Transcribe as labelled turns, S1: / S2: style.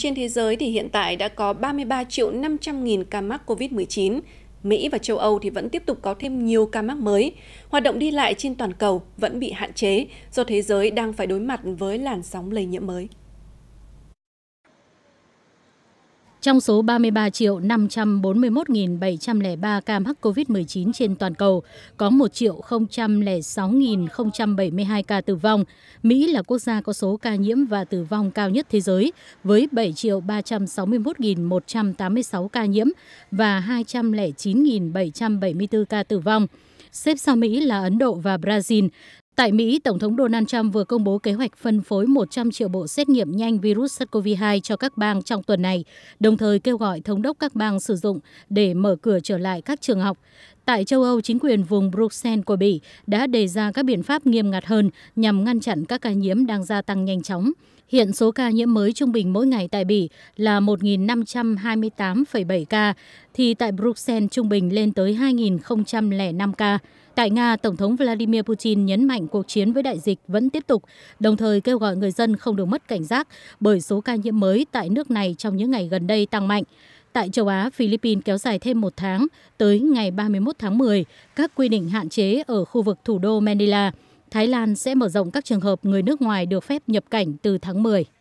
S1: Trên thế giới thì hiện tại đã có 33 triệu 500 nghìn ca mắc COVID-19. Mỹ và châu Âu thì vẫn tiếp tục có thêm nhiều ca mắc mới. Hoạt động đi lại trên toàn cầu vẫn bị hạn chế do thế giới đang phải đối mặt với làn sóng lây nhiễm mới.
S2: Trong số 33 triệu 541.703 ca mắc COVID-19 trên toàn cầu, có 1 triệu 006.072 ca tử vong. Mỹ là quốc gia có số ca nhiễm và tử vong cao nhất thế giới, với 7 triệu 361.186 ca nhiễm và 209.774 ca tử vong. Xếp sau Mỹ là Ấn Độ và Brazil. Tại Mỹ, Tổng thống Donald Trump vừa công bố kế hoạch phân phối 100 triệu bộ xét nghiệm nhanh virus SARS-CoV-2 cho các bang trong tuần này, đồng thời kêu gọi thống đốc các bang sử dụng để mở cửa trở lại các trường học. Tại châu Âu, chính quyền vùng Bruxelles của Bỉ đã đề ra các biện pháp nghiêm ngặt hơn nhằm ngăn chặn các ca nhiễm đang gia tăng nhanh chóng. Hiện số ca nhiễm mới trung bình mỗi ngày tại Bỉ là 1.528,7 ca, thì tại Bruxelles trung bình lên tới 2.005 ca. Tại Nga, Tổng thống Vladimir Putin nhấn mạnh cuộc chiến với đại dịch vẫn tiếp tục, đồng thời kêu gọi người dân không được mất cảnh giác bởi số ca nhiễm mới tại nước này trong những ngày gần đây tăng mạnh. Tại châu Á, Philippines kéo dài thêm một tháng, tới ngày 31 tháng 10, các quy định hạn chế ở khu vực thủ đô Manila. Thái Lan sẽ mở rộng các trường hợp người nước ngoài được phép nhập cảnh từ tháng 10.